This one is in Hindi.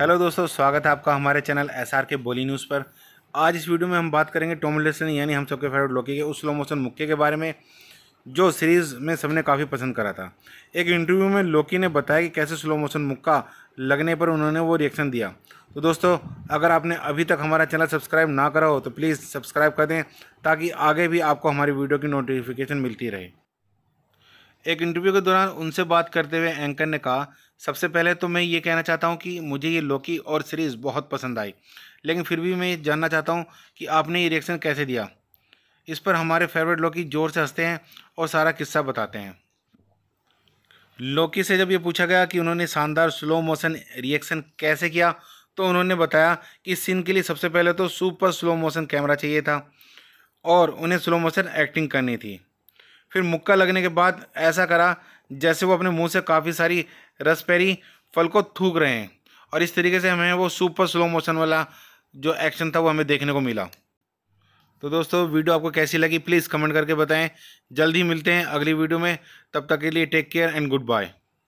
हेलो दोस्तों स्वागत है आपका हमारे चैनल एस आर के बोली न्यूज़ पर आज इस वीडियो में हम बात करेंगे टॉम यानी हम सबके फेवरेट लोकी के उस स्लो मोशन मुक्के के बारे में जो सीरीज़ में सबने काफ़ी पसंद करा था एक इंटरव्यू में लोकी ने बताया कि कैसे स्लो मोशन मुक्का लगने पर उन्होंने वो रिएक्शन दिया तो दोस्तों अगर आपने अभी तक हमारा चैनल सब्सक्राइब ना करा हो तो प्लीज़ सब्सक्राइब कर दें ताकि आगे भी आपको हमारी वीडियो की नोटिफिकेशन मिलती रहे एक इंटरव्यू के दौरान उनसे बात करते हुए एंकर ने कहा सबसे पहले तो मैं ये कहना चाहता हूँ कि मुझे ये लोकी और सीरीज़ बहुत पसंद आई लेकिन फिर भी मैं जानना चाहता हूँ कि आपने ये रिएक्शन कैसे दिया इस पर हमारे फेवरेट लोकी ज़ोर से हंसते हैं और सारा किस्सा बताते हैं लोकी से जब ये पूछा गया कि उन्होंने शानदार स्लो मोशन रिएक्शन कैसे किया तो उन्होंने बताया कि इस सीन के लिए सबसे पहले तो सुपर स्लो मोशन कैमरा चाहिए था और उन्हें स्लो मोशन एक्टिंग करनी थी फिर मुक्का लगने के बाद ऐसा करा जैसे वो अपने मुंह से काफ़ी सारी रसपेरी फल को थूक रहे हैं और इस तरीके से हमें वो सुपर स्लो मोशन वाला जो एक्शन था वो हमें देखने को मिला तो दोस्तों वीडियो आपको कैसी लगी प्लीज़ कमेंट करके बताएं जल्द ही मिलते हैं अगली वीडियो में तब तक के लिए take care and good bye